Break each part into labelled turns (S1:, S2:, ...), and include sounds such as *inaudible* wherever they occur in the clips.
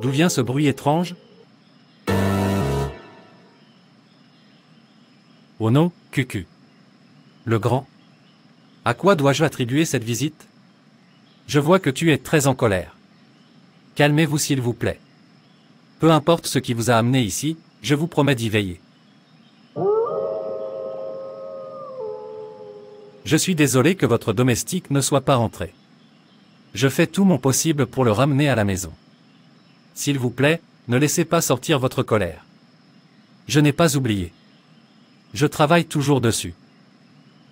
S1: D'où vient ce bruit étrange Oh non, Cucu. Le grand. À quoi dois-je attribuer cette visite Je vois que tu es très en colère. Calmez-vous s'il vous plaît. Peu importe ce qui vous a amené ici, je vous promets d'y veiller. Je suis désolé que votre domestique ne soit pas rentré. Je fais tout mon possible pour le ramener à la maison. S'il vous plaît, ne laissez pas sortir votre colère. Je n'ai pas oublié. Je travaille toujours dessus.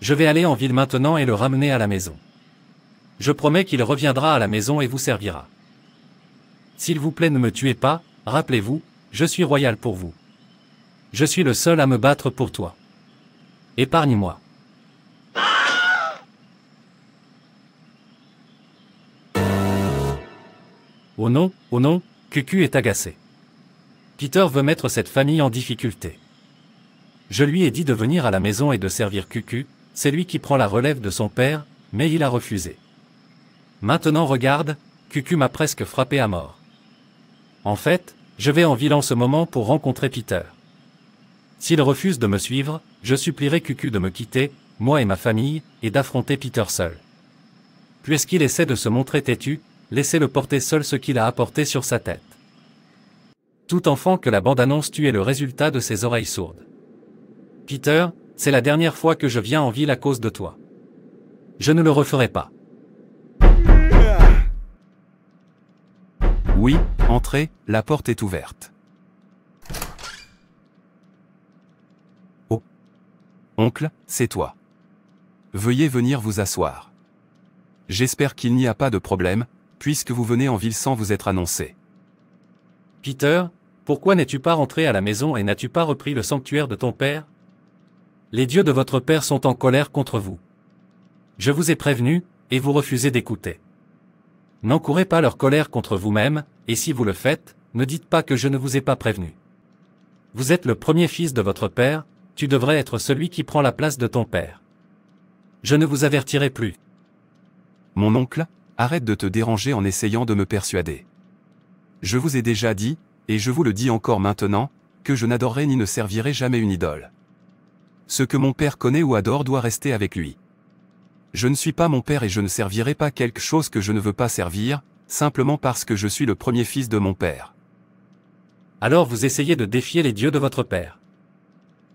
S1: Je vais aller en ville maintenant et le ramener à la maison. Je promets qu'il reviendra à la maison et vous servira. S'il vous plaît ne me tuez pas, rappelez-vous, je suis royal pour vous. Je suis le seul à me battre pour toi. Épargne-moi. Oh non, oh non, Cucu est agacé. Peter veut mettre cette famille en difficulté. Je lui ai dit de venir à la maison et de servir Cucu, c'est lui qui prend la relève de son père, mais il a refusé. Maintenant regarde, Cucu m'a presque frappé à mort. En fait, je vais en ville en ce moment pour rencontrer Peter. S'il refuse de me suivre, je supplierai Cucu de me quitter, moi et ma famille, et d'affronter Peter seul. Puisqu'il essaie de se montrer têtu, laissez-le porter seul ce qu'il a apporté sur sa tête. Tout enfant que la bande-annonce tue est le résultat de ses oreilles sourdes. Peter, c'est la dernière fois que je viens en ville
S2: à cause de toi. Je ne le referai pas. Oui, entrez, la porte est ouverte. Oh. Oncle, c'est toi. Veuillez venir vous asseoir. J'espère qu'il n'y a pas de problème, puisque vous venez en ville sans vous être annoncé. Peter, pourquoi n'es-tu pas rentré
S1: à la maison et n'as-tu pas repris le sanctuaire de ton père Les dieux de votre père sont en colère contre vous. Je vous ai prévenu, et vous refusez d'écouter. N'encourez pas leur colère contre vous-même, et si vous le faites, ne dites pas que je ne vous ai pas prévenu. Vous êtes le premier fils de votre père, tu devrais être celui qui prend la place de ton père.
S2: Je ne vous avertirai plus. Mon oncle arrête de te déranger en essayant de me persuader. Je vous ai déjà dit, et je vous le dis encore maintenant, que je n'adorerai ni ne servirai jamais une idole. Ce que mon père connaît ou adore doit rester avec lui. Je ne suis pas mon père et je ne servirai pas quelque chose que je ne veux pas servir, simplement parce que je suis le premier fils de mon père. Alors vous essayez de
S1: défier les dieux de votre père.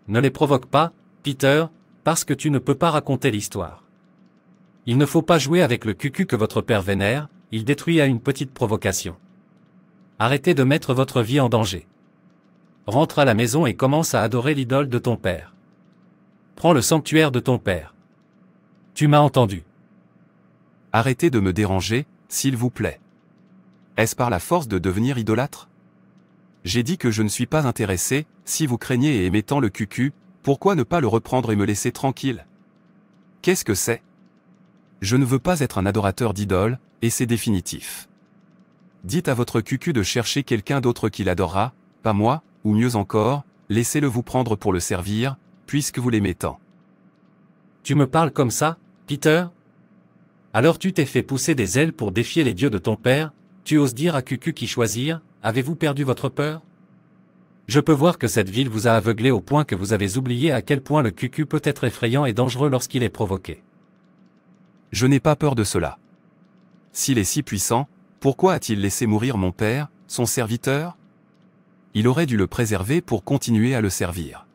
S1: Ne les provoque pas, Peter, parce que tu ne peux pas raconter l'histoire. Il ne faut pas jouer avec le cucu que votre père vénère, il détruit à une petite provocation. Arrêtez de mettre votre vie en danger. Rentre à la maison et commence à adorer l'idole de ton père. Prends le sanctuaire de ton père.
S2: Tu m'as entendu. Arrêtez de me déranger, s'il vous plaît. Est-ce par la force de devenir idolâtre J'ai dit que je ne suis pas intéressé, si vous craignez et aimez tant le cucu, pourquoi ne pas le reprendre et me laisser tranquille Qu'est-ce que c'est je ne veux pas être un adorateur d'idoles, et c'est définitif. Dites à votre cucu de chercher quelqu'un d'autre qui l'adorera, pas moi, ou mieux encore, laissez-le vous prendre pour le servir, puisque vous l'aimez tant.
S1: Tu me parles comme ça, Peter Alors tu t'es fait pousser des ailes pour défier les dieux de ton père, tu oses dire à Cucu qui choisir, avez-vous perdu votre peur Je peux voir que cette ville vous a aveuglé au point que vous avez oublié à quel point le Cucu peut être effrayant et dangereux lorsqu'il
S2: est provoqué. Je n'ai pas peur de cela. S'il est si puissant, pourquoi a-t-il laissé mourir mon père, son serviteur Il aurait dû le préserver pour continuer à le servir.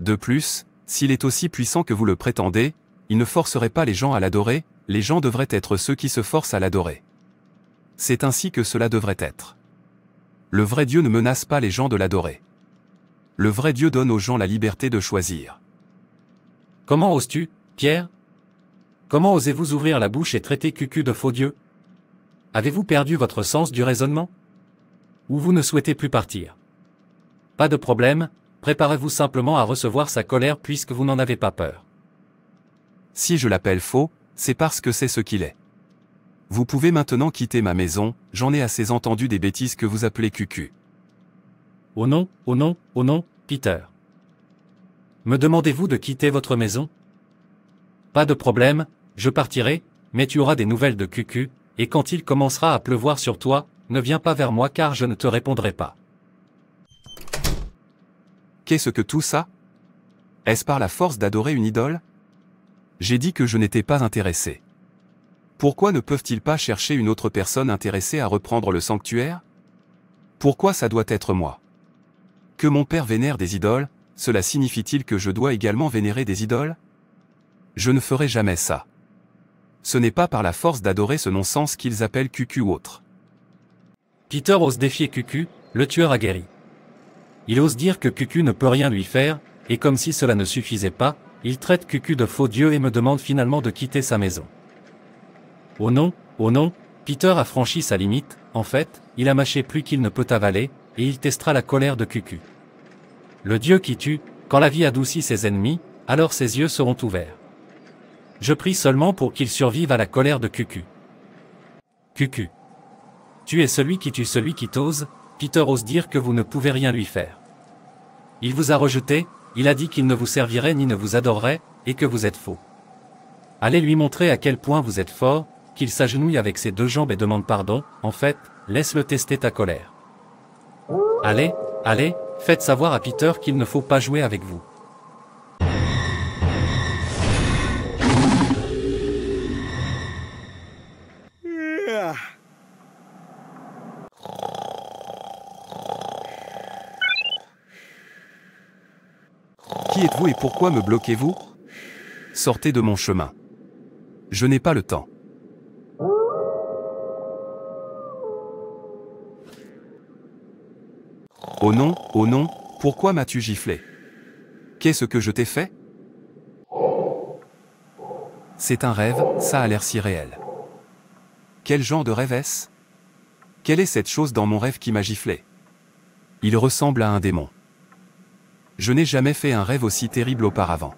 S2: De plus, s'il est aussi puissant que vous le prétendez, il ne forcerait pas les gens à l'adorer, les gens devraient être ceux qui se forcent à l'adorer. C'est ainsi que cela devrait être. Le vrai Dieu ne menace pas les gens de l'adorer. Le vrai Dieu donne aux gens la liberté de choisir. Comment oses-tu, Pierre, Comment osez-vous ouvrir la bouche et traiter Cucu de faux dieu
S1: Avez-vous perdu votre sens du raisonnement Ou vous ne souhaitez plus partir Pas de problème, préparez-vous simplement à recevoir sa colère puisque vous n'en avez pas peur.
S2: Si je l'appelle faux, c'est parce que c'est ce qu'il est. Vous pouvez maintenant quitter ma maison, j'en ai assez entendu des bêtises que vous appelez cucu. Oh non, oh non, oh non, Peter. Me demandez-vous de quitter votre maison
S1: Pas de problème, je partirai, mais tu auras des nouvelles de Cucu, et quand il commencera
S2: à pleuvoir sur toi, ne viens pas vers moi car je ne te répondrai pas. Qu'est-ce que tout ça Est-ce par la force d'adorer une idole J'ai dit que je n'étais pas intéressé. Pourquoi ne peuvent-ils pas chercher une autre personne intéressée à reprendre le sanctuaire Pourquoi ça doit être moi Que mon père vénère des idoles, cela signifie-t-il que je dois également vénérer des idoles Je ne ferai jamais ça ce n'est pas par la force d'adorer ce non-sens qu'ils appellent Cucu autre. Peter ose défier Cucu, le tueur a guéri.
S1: Il ose dire que Cucu ne peut rien lui faire, et comme si cela ne suffisait pas, il traite Cucu de faux dieu et me demande finalement de quitter sa maison. Oh non, oh non, Peter a franchi sa limite, en fait, il a mâché plus qu'il ne peut avaler, et il testera la colère de Cucu. Le dieu qui tue, quand la vie adoucit ses ennemis, alors ses yeux seront ouverts. Je prie seulement pour qu'il survive à la colère de Cucu. Cucu. Tu es celui qui tue celui qui t'ose, Peter ose dire que vous ne pouvez rien lui faire. Il vous a rejeté, il a dit qu'il ne vous servirait ni ne vous adorerait, et que vous êtes faux. Allez lui montrer à quel point vous êtes fort, qu'il s'agenouille avec ses deux jambes et demande pardon, en fait, laisse-le tester ta colère. Allez, allez, faites savoir à Peter qu'il ne faut pas jouer avec vous.
S2: Qui êtes-vous et pourquoi me bloquez-vous Sortez de mon chemin. Je n'ai pas le temps. Oh non, oh non, pourquoi m'as-tu giflé Qu'est-ce que je t'ai fait C'est un rêve, ça a l'air si réel. Quel genre de rêve est-ce Quelle est cette chose dans mon rêve qui m'a giflé Il ressemble à un démon je n'ai jamais fait un rêve aussi terrible auparavant.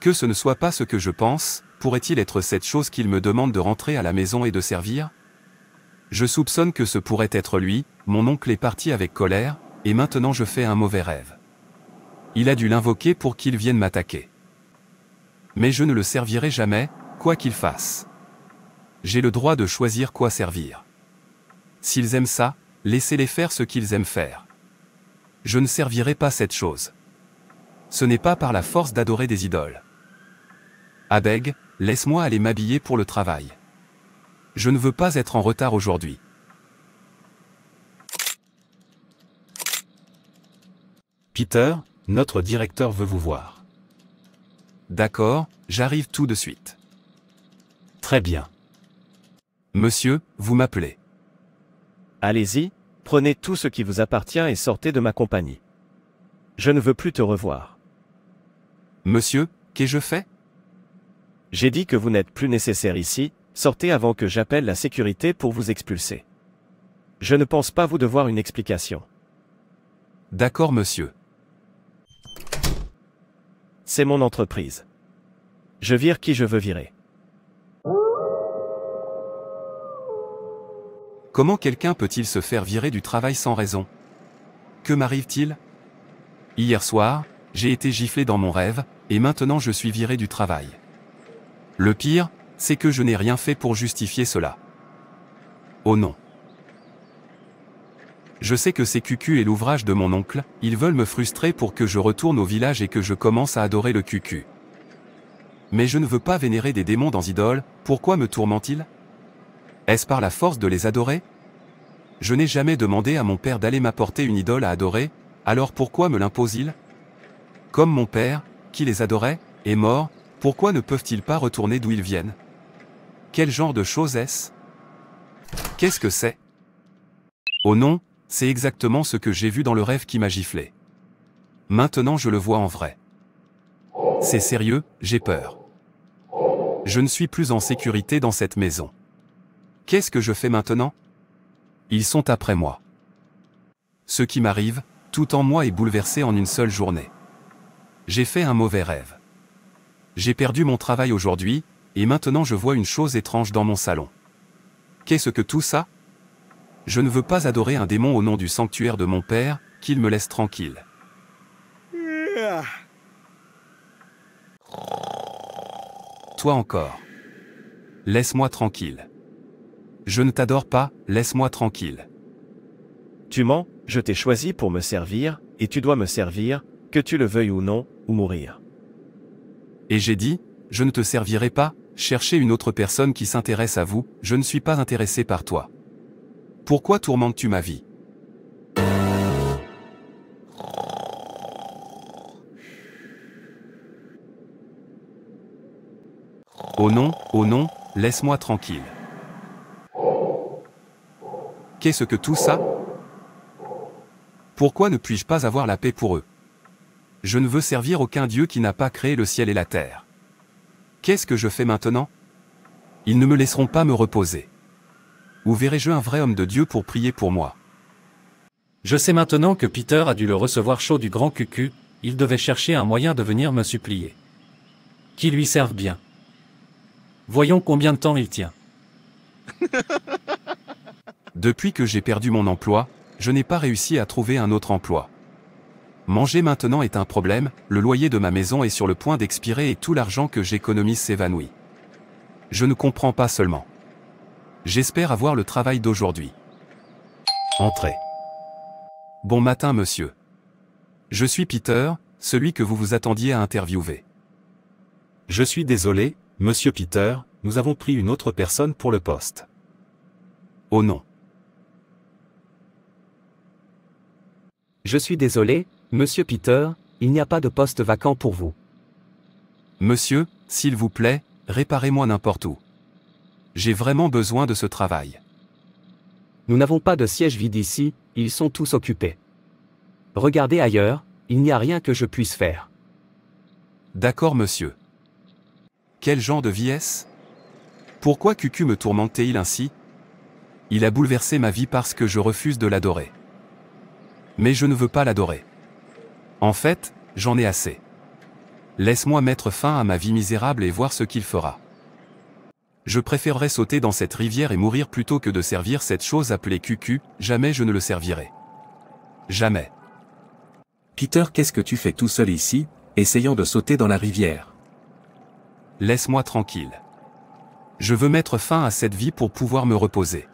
S2: Que ce ne soit pas ce que je pense, pourrait-il être cette chose qu'il me demande de rentrer à la maison et de servir Je soupçonne que ce pourrait être lui, mon oncle est parti avec colère, et maintenant je fais un mauvais rêve. Il a dû l'invoquer pour qu'il vienne m'attaquer. Mais je ne le servirai jamais, quoi qu'il fasse. J'ai le droit de choisir quoi servir. S'ils aiment ça, laissez-les faire ce qu'ils aiment faire je ne servirai pas cette chose. Ce n'est pas par la force d'adorer des idoles. Abeg, laisse-moi aller m'habiller pour le travail. Je ne veux pas être en retard aujourd'hui. Peter, notre directeur veut vous voir. D'accord, j'arrive tout de suite. Très bien. Monsieur, vous m'appelez. Allez-y, Prenez tout ce qui vous appartient et sortez de ma compagnie. Je ne veux plus te revoir. Monsieur, qu'ai-je fait J'ai dit que vous n'êtes plus nécessaire ici, sortez avant que j'appelle la sécurité pour vous expulser. Je ne pense pas vous devoir une explication. D'accord, monsieur. C'est mon entreprise. Je vire qui je veux virer. Comment quelqu'un peut-il se faire virer du travail sans raison Que m'arrive-t-il Hier soir, j'ai été giflé dans mon rêve, et maintenant je suis viré du travail. Le pire, c'est que je n'ai rien fait pour justifier cela. Oh non. Je sais que c'est cucu et l'ouvrage de mon oncle, ils veulent me frustrer pour que je retourne au village et que je commence à adorer le cucu. Mais je ne veux pas vénérer des démons dans idoles, pourquoi me tourmentent-ils Est-ce par la force de les adorer je n'ai jamais demandé à mon père d'aller m'apporter une idole à adorer, alors pourquoi me l'impose-t-il Comme mon père, qui les adorait, est mort, pourquoi ne peuvent-ils pas retourner d'où ils viennent Quel genre de chose est-ce Qu'est-ce que c'est Oh non, c'est exactement ce que j'ai vu dans le rêve qui m'a giflé. Maintenant je le vois en vrai. C'est sérieux, j'ai peur. Je ne suis plus en sécurité dans cette maison. Qu'est-ce que je fais maintenant ils sont après moi. Ce qui m'arrive, tout en moi est bouleversé en une seule journée. J'ai fait un mauvais rêve. J'ai perdu mon travail aujourd'hui, et maintenant je vois une chose étrange dans mon salon. Qu'est-ce que tout ça Je ne veux pas adorer un démon au nom du sanctuaire de mon père, qu'il me laisse tranquille. Toi encore. Laisse-moi tranquille. Je ne t'adore pas, laisse-moi tranquille. Tu mens, je t'ai choisi pour me servir, et tu dois me servir, que tu le veuilles ou non, ou mourir. Et j'ai dit, je ne te servirai pas, cherchez une autre personne qui s'intéresse à vous, je ne suis pas intéressé par toi. Pourquoi tourmentes-tu ma vie Oh non, oh non, laisse-moi tranquille. Qu'est-ce que tout ça Pourquoi ne puis-je pas avoir la paix pour eux Je ne veux servir aucun Dieu qui n'a pas créé le ciel et la terre. Qu'est-ce que je fais maintenant Ils ne me laisseront pas me reposer. Où verrai-je un vrai homme de Dieu pour prier pour moi Je sais maintenant que Peter a dû le
S1: recevoir chaud du grand cucu, il devait chercher un moyen de venir me supplier. Qui lui
S2: serve bien. Voyons combien de temps il tient. *laughs* Depuis que j'ai perdu mon emploi, je n'ai pas réussi à trouver un autre emploi. Manger maintenant est un problème, le loyer de ma maison est sur le point d'expirer et tout l'argent que j'économise s'évanouit. Je ne comprends pas seulement. J'espère avoir le travail d'aujourd'hui. Entrez. Bon matin, monsieur. Je suis Peter, celui que vous vous attendiez à interviewer. Je suis désolé, monsieur Peter, nous avons pris une autre personne pour le poste. Oh non. Je suis désolé, monsieur Peter, il n'y a pas de poste vacant pour vous. Monsieur, s'il vous plaît, réparez-moi n'importe où. J'ai vraiment besoin de ce travail. Nous n'avons pas de siège vide ici, ils sont tous occupés. Regardez ailleurs, il n'y a rien que je puisse faire. D'accord, monsieur. Quel genre de vie est-ce Pourquoi Cucu me tourmentait-il ainsi Il a bouleversé ma vie parce que je refuse de l'adorer mais je ne veux pas l'adorer. En fait, j'en ai assez. Laisse-moi mettre fin à ma vie misérable et voir ce qu'il fera. Je préférerais sauter dans cette rivière et mourir plutôt que de servir cette chose appelée cucu, jamais je ne le servirai. Jamais. Peter, qu'est-ce que tu fais tout seul ici, essayant de sauter dans la rivière Laisse-moi tranquille. Je veux mettre fin à cette vie pour pouvoir me reposer.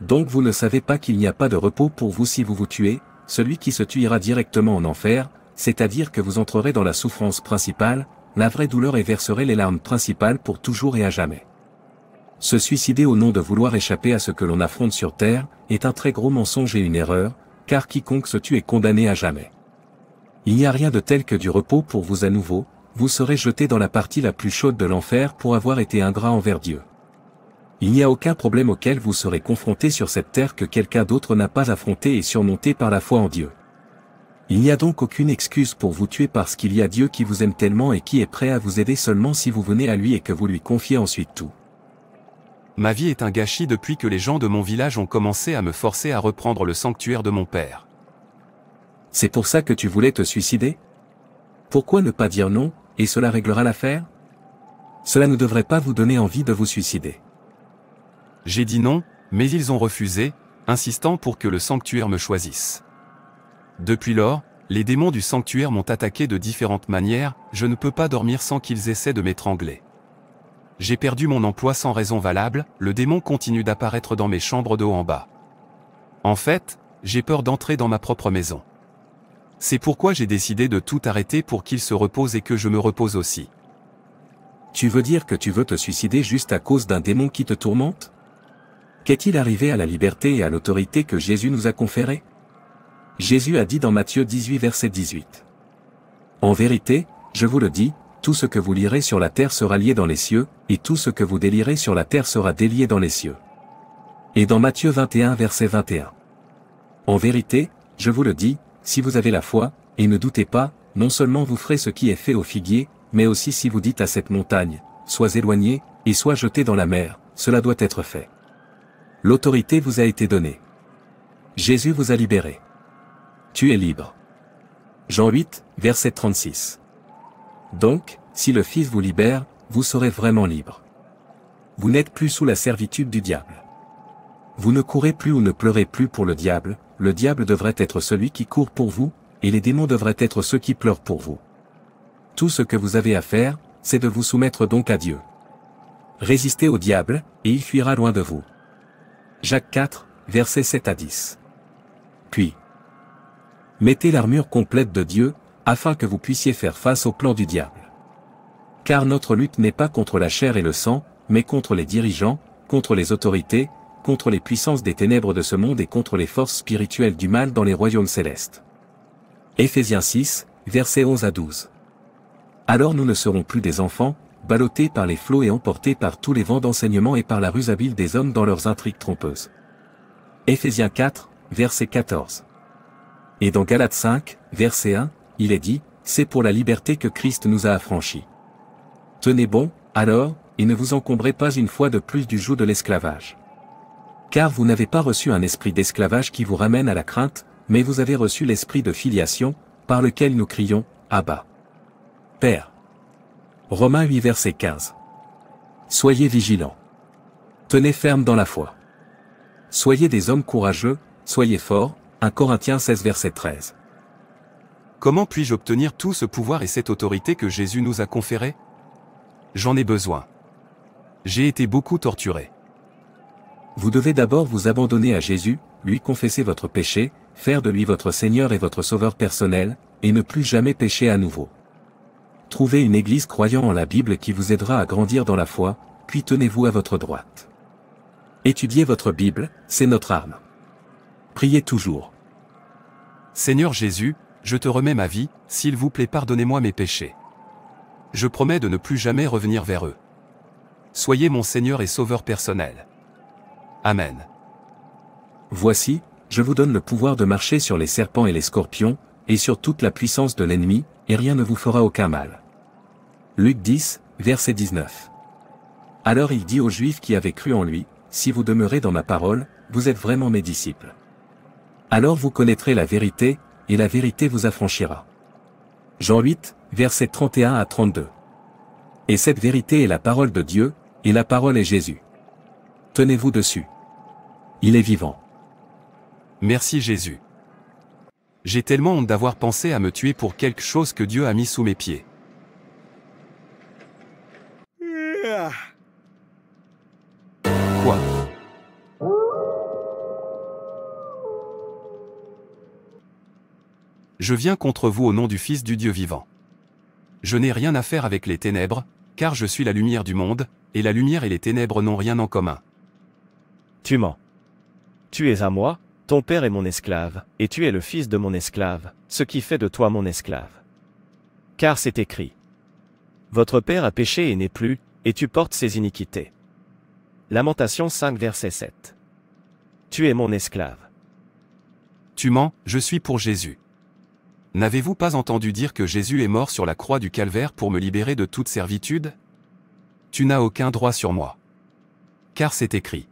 S3: Donc vous ne savez pas qu'il n'y a pas de repos pour vous si vous vous tuez, celui qui se tuera directement en enfer, c'est-à-dire que vous entrerez dans la souffrance principale, la vraie douleur et verserez les larmes principales pour toujours et à jamais. Se suicider au nom de vouloir échapper à ce que l'on affronte sur Terre, est un très gros mensonge et une erreur, car quiconque se tue est condamné à jamais. Il n'y a rien de tel que du repos pour vous à nouveau, vous serez jeté dans la partie la plus chaude de l'enfer pour avoir été ingrat envers Dieu il n'y a aucun problème auquel vous serez confronté sur cette terre que quelqu'un d'autre n'a pas affronté et surmonté par la foi en Dieu. Il n'y a donc aucune excuse pour vous tuer parce qu'il y a Dieu qui vous aime tellement et qui est prêt à vous aider seulement si vous venez à lui et que vous lui confiez ensuite tout. Ma vie est un gâchis depuis
S2: que les gens de mon village ont commencé à me forcer à reprendre le sanctuaire de mon père.
S3: C'est pour ça que tu voulais te suicider Pourquoi ne pas dire non, et cela réglera l'affaire Cela ne devrait pas vous donner envie de vous suicider. J'ai dit non,
S2: mais ils ont refusé, insistant pour que le sanctuaire me choisisse. Depuis lors, les démons du sanctuaire m'ont attaqué de différentes manières, je ne peux pas dormir sans qu'ils essaient de m'étrangler. J'ai perdu mon emploi sans raison valable, le démon continue d'apparaître dans mes chambres de haut en bas. En fait, j'ai peur d'entrer dans ma propre maison. C'est pourquoi j'ai décidé de tout arrêter pour qu'il se repose et que je me repose aussi.
S3: Tu veux dire que tu veux te suicider juste à cause d'un démon qui te tourmente Qu'est-il arrivé à la liberté et à l'autorité que Jésus nous a conférées Jésus a dit dans Matthieu 18 verset 18. En vérité, je vous le dis, tout ce que vous lirez sur la terre sera lié dans les cieux, et tout ce que vous délirez sur la terre sera délié dans les cieux. Et dans Matthieu 21 verset 21. En vérité, je vous le dis, si vous avez la foi, et ne doutez pas, non seulement vous ferez ce qui est fait au figuier, mais aussi si vous dites à cette montagne, sois éloigné, et sois jeté dans la mer, cela doit être fait. L'autorité vous a été donnée. Jésus vous a libéré. Tu es libre. Jean 8, verset 36. Donc, si le Fils vous libère, vous serez vraiment libre. Vous n'êtes plus sous la servitude du diable. Vous ne courez plus ou ne pleurez plus pour le diable, le diable devrait être celui qui court pour vous, et les démons devraient être ceux qui pleurent pour vous. Tout ce que vous avez à faire, c'est de vous soumettre donc à Dieu. Résistez au diable, et il fuira loin de vous. Jacques 4, versets 7 à 10. Puis, mettez l'armure complète de Dieu, afin que vous puissiez faire face au plan du diable. Car notre lutte n'est pas contre la chair et le sang, mais contre les dirigeants, contre les autorités, contre les puissances des ténèbres de ce monde et contre les forces spirituelles du mal dans les royaumes célestes. Éphésiens 6, versets 11 à 12. Alors nous ne serons plus des enfants, ballottés par les flots et emportés par tous les vents d'enseignement et par la ruse habile des hommes dans leurs intrigues trompeuses. Ephésiens 4, verset 14. Et dans Galates 5, verset 1, il est dit, C'est pour la liberté que Christ nous a affranchis. Tenez bon, alors, et ne vous encombrez pas une fois de plus du joug de l'esclavage. Car vous n'avez pas reçu un esprit d'esclavage qui vous ramène à la crainte, mais vous avez reçu l'esprit de filiation, par lequel nous crions, Abba. Père. Romains 8 verset 15. Soyez vigilants. Tenez ferme dans la foi. Soyez des hommes courageux, soyez forts, 1 Corinthiens 16 verset 13.
S2: Comment puis-je obtenir tout ce pouvoir et cette autorité que Jésus nous a conféré
S3: J'en ai besoin. J'ai été beaucoup torturé. Vous devez d'abord vous abandonner à Jésus, lui confesser votre péché, faire de lui votre Seigneur et votre Sauveur personnel, et ne plus jamais pécher à nouveau. Trouvez une église croyant en la Bible qui vous aidera à grandir dans la foi, puis tenez-vous à votre droite. Étudiez votre Bible, c'est notre arme. Priez toujours. Seigneur Jésus,
S2: je te remets ma vie, s'il vous plaît pardonnez-moi mes péchés. Je promets de ne plus jamais revenir vers eux. Soyez mon Seigneur et Sauveur personnel. Amen.
S3: Voici, je vous donne le pouvoir de marcher sur les serpents et les scorpions, et sur toute la puissance de l'ennemi, et rien ne vous fera aucun mal. Luc 10, verset 19. Alors il dit aux Juifs qui avaient cru en lui, Si vous demeurez dans ma parole, vous êtes vraiment mes disciples. Alors vous connaîtrez la vérité, et la vérité vous affranchira. Jean 8, verset 31 à 32. Et cette vérité est la parole de Dieu, et la parole est Jésus. Tenez-vous dessus. Il est vivant. Merci Jésus. J'ai tellement honte
S2: d'avoir pensé à me tuer pour quelque chose que Dieu a mis sous mes pieds. Quoi Je viens contre vous au nom du Fils du Dieu vivant. Je n'ai rien à faire avec les ténèbres, car je suis la lumière du monde, et la lumière et les ténèbres n'ont rien en commun. Tu mens. Tu es à moi, ton père est mon esclave, et tu es le fils de mon esclave, ce qui fait de toi mon esclave. Car c'est écrit. Votre père a péché et n'est plus, et tu portes ses iniquités. Lamentation 5 verset 7. Tu es mon esclave. Tu mens, je suis pour Jésus. N'avez-vous pas entendu dire que Jésus est mort sur la croix du calvaire pour me libérer de toute servitude Tu n'as aucun droit sur moi. Car c'est écrit.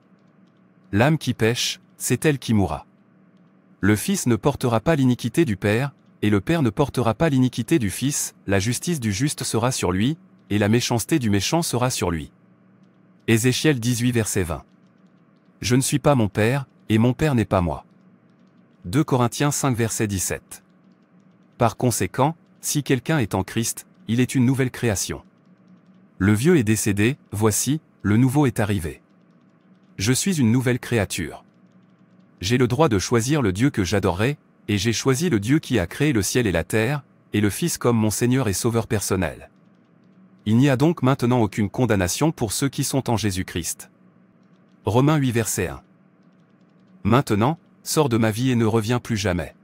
S2: L'âme qui pêche, c'est elle qui mourra. Le Fils ne portera pas l'iniquité du Père, et le Père ne portera pas l'iniquité du Fils, la justice du juste sera sur lui, et la méchanceté du méchant sera sur lui. Ézéchiel 18 verset 20. Je ne suis pas mon Père, et mon Père n'est pas moi. 2 Corinthiens 5 verset 17. Par conséquent, si quelqu'un est en Christ, il est une nouvelle création. Le vieux est décédé, voici, le nouveau est arrivé. Je suis une nouvelle créature. J'ai le droit de choisir le Dieu que j'adorerai, et j'ai choisi le Dieu qui a créé le ciel et la terre, et le Fils comme mon Seigneur et Sauveur personnel. Il n'y a donc maintenant aucune condamnation pour ceux qui sont en Jésus-Christ. Romains 8 verset 1. Maintenant, sors de ma vie et ne reviens plus jamais.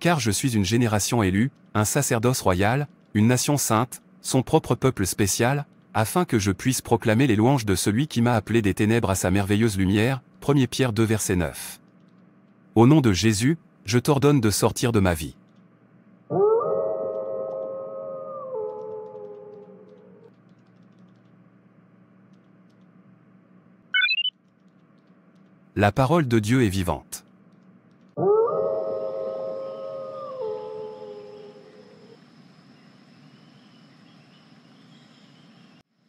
S2: Car je suis une génération élue, un sacerdoce royal, une nation sainte, son propre peuple spécial, afin que je puisse proclamer les louanges de celui qui m'a appelé des ténèbres à sa merveilleuse lumière. 1 Pierre 2 verset 9. Au nom de Jésus, je t'ordonne de sortir de ma vie. La parole de Dieu est vivante.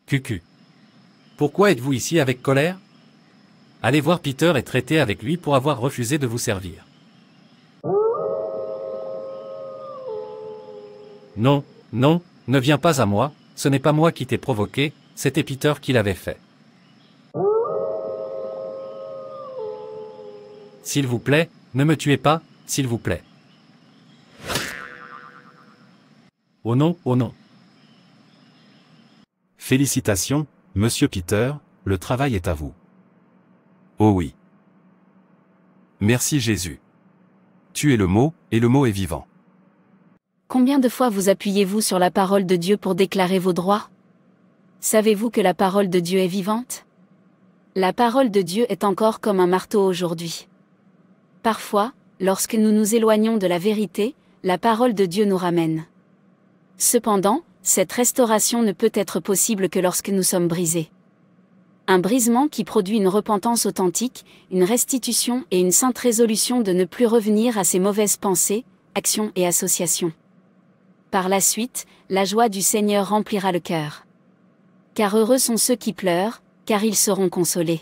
S1: Cucu. Pourquoi êtes-vous ici avec colère Allez voir Peter et traitez avec lui pour avoir refusé de vous servir. Non, non, ne viens pas à moi, ce n'est pas moi qui t'ai provoqué, c'était Peter qui l'avait fait. S'il vous plaît, ne me tuez pas, s'il vous plaît. Oh non, oh non.
S2: Félicitations, monsieur Peter, le travail est à vous. Oh oui. Merci Jésus. Tu es le mot, et le mot est vivant.
S4: Combien de fois vous appuyez-vous sur la parole de Dieu pour déclarer vos droits Savez-vous que la parole de Dieu est vivante La parole de Dieu est encore comme un marteau aujourd'hui. Parfois, lorsque nous nous éloignons de la vérité, la parole de Dieu nous ramène. Cependant, cette restauration ne peut être possible que lorsque nous sommes brisés. Un brisement qui produit une repentance authentique, une restitution et une sainte résolution de ne plus revenir à ses mauvaises pensées, actions et associations. Par la suite, la joie du Seigneur remplira le cœur. Car heureux sont ceux qui pleurent, car ils seront consolés.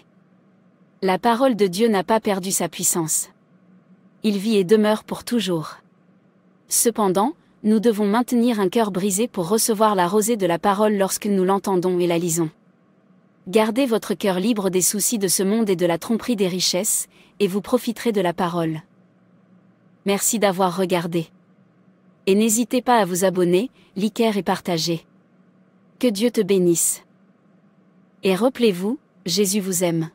S4: La parole de Dieu n'a pas perdu sa puissance il vit et demeure pour toujours. Cependant, nous devons maintenir un cœur brisé pour recevoir la rosée de la parole lorsque nous l'entendons et la lisons. Gardez votre cœur libre des soucis de ce monde et de la tromperie des richesses, et vous profiterez de la parole. Merci d'avoir regardé. Et n'hésitez pas à vous abonner, liker et partager. Que Dieu te bénisse. Et rappelez-vous, Jésus vous aime.